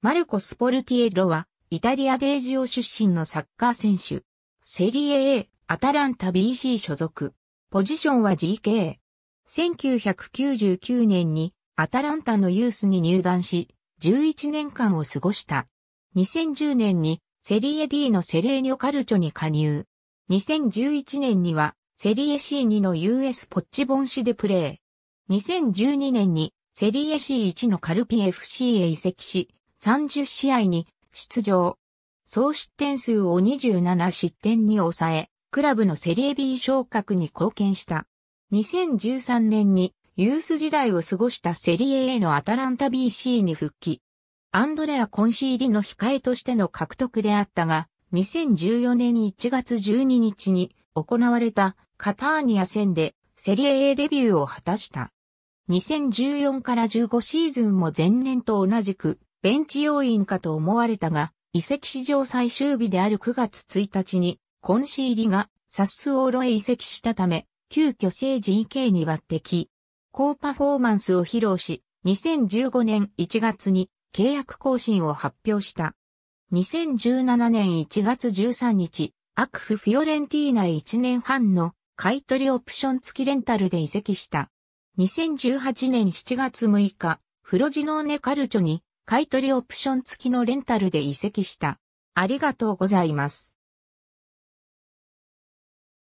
マルコ・スポルティエロは、イタリア・デージオ出身のサッカー選手。セリエ A、アタランタ BC 所属。ポジションは GK。1999年に、アタランタのユースに入団し、11年間を過ごした。2010年に、セリエ D のセレーニョカルチョに加入。2011年には、セリエ C2 の US ポッチボンシでプレー。2012年に、セリエ C1 のカルピ FC へ移籍し、30試合に出場。総失点数を27失点に抑え、クラブのセリエ B 昇格に貢献した。2013年にユース時代を過ごしたセリエ A のアタランタ BC に復帰。アンドレア・コンシーリの控えとしての獲得であったが、2014年1月12日に行われたカターニア戦でセリエ A デビューを果たした。2014から15シーズンも前年と同じくベンチ要員かと思われたが、移籍史上最終日である9月1日に、コンシーリがサスオーロへ移籍したため、急遽聖 GK に抜擢。高パフォーマンスを披露し、2015年1月に契約更新を発表した。2017年1月13日、アクフフィオレンティーナ1年半の買取オプション付きレンタルで移籍した。2018年7月6日、フロジノーネカルチョに買取オプション付きのレンタルで移籍した。ありがとうございます。